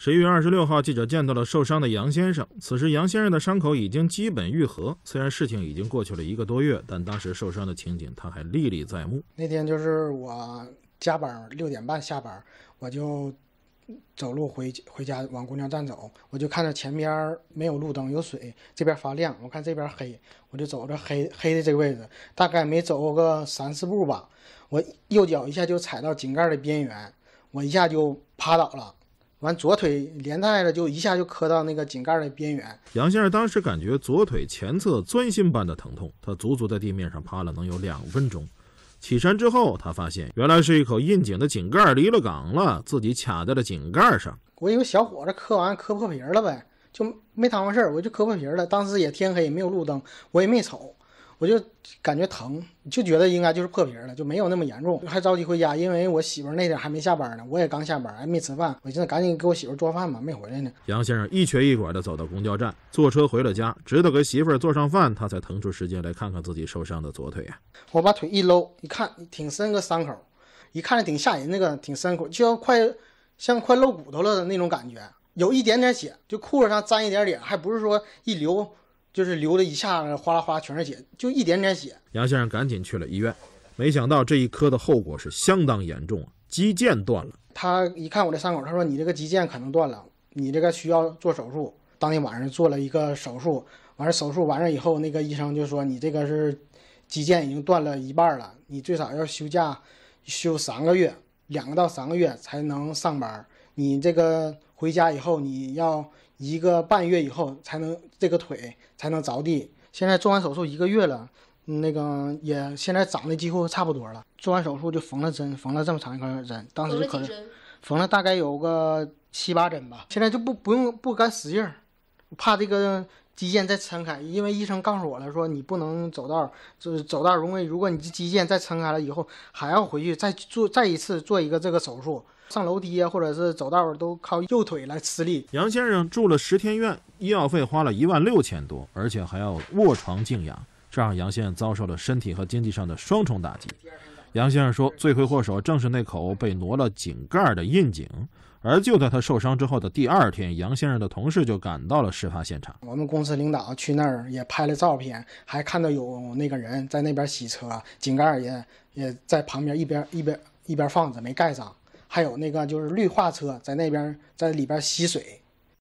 十一月二十六号，记者见到了受伤的杨先生。此时，杨先生的伤口已经基本愈合。虽然事情已经过去了一个多月，但当时受伤的情景他还历历在目。那天就是我加班，六点半下班，我就走路回回家往公交站走，我就看到前边没有路灯，有水这边发亮，我看这边黑，我就走着黑黑的这个位置，大概没走个三四步吧，我右脚一下就踩到井盖的边缘，我一下就趴倒了。完，左腿连带着就一下就磕到那个井盖的边缘。杨先生当时感觉左腿前侧钻心般的疼痛，他足足在地面上趴了能有两分钟。起身之后，他发现原来是一口窨井的井盖离了岗了，自己卡在了井盖上。我以为小伙子磕完磕破皮了呗，就没当回事儿，我就磕破皮了。当时也天黑，也没有路灯，我也没瞅。我就感觉疼，就觉得应该就是破皮了，就没有那么严重，还着急回家，因为我媳妇儿那点还没下班呢，我也刚下班，还没吃饭，我现在赶紧给我媳妇儿做饭吧，没回来呢。杨先生一瘸一拐的走到公交站，坐车回了家，直到给媳妇儿做上饭，他才腾出时间来看看自己受伤的左腿。我把腿一搂，一看挺深个伤口，一看挺吓人，那个挺深口，就要快像快露骨头了的那种感觉，有一点点血，就裤子上沾一点点，还不是说一流。就是流的一下哗啦哗，全是血，就一点点血。杨先生赶紧去了医院，没想到这一磕的后果是相当严重啊，肌腱断了。他一看我这伤口，他说：“你这个肌腱可能断了，你这个需要做手术。”当天晚上做了一个手术，完了手术完了以后，那个医生就说：“你这个是肌腱已经断了一半了，你最少要休假休三个月，两个到三个月才能上班。”你这个。回家以后，你要一个半月以后才能这个腿才能着地。现在做完手术一个月了，那个也现在长得几乎差不多了。做完手术就缝了针，缝了这么长一根针，当时就可，能缝了大概有个七八针吧。现在就不不用不敢使劲儿，怕这个。肌腱再撑开，因为医生告诉我了，说你不能走道，就是走道容易。如果你这肌腱再撑开了以后，还要回去再做再一次做一个这个手术，上楼梯啊，或者是走道都靠右腿来吃力。杨先生住了十天院，医药费花了一万六千多，而且还要卧床静养，这让杨先生遭受了身体和经济上的双重打击。杨先生说，罪魁祸首正是那口被挪了井盖的窨井。而就在他受伤之后的第二天，杨先生的同事就赶到了事发现场。我们公司领导去那儿也拍了照片，还看到有那个人在那边洗车，井盖也也在旁边一边一边一边放着没盖上，还有那个就是绿化车在那边在里边吸水。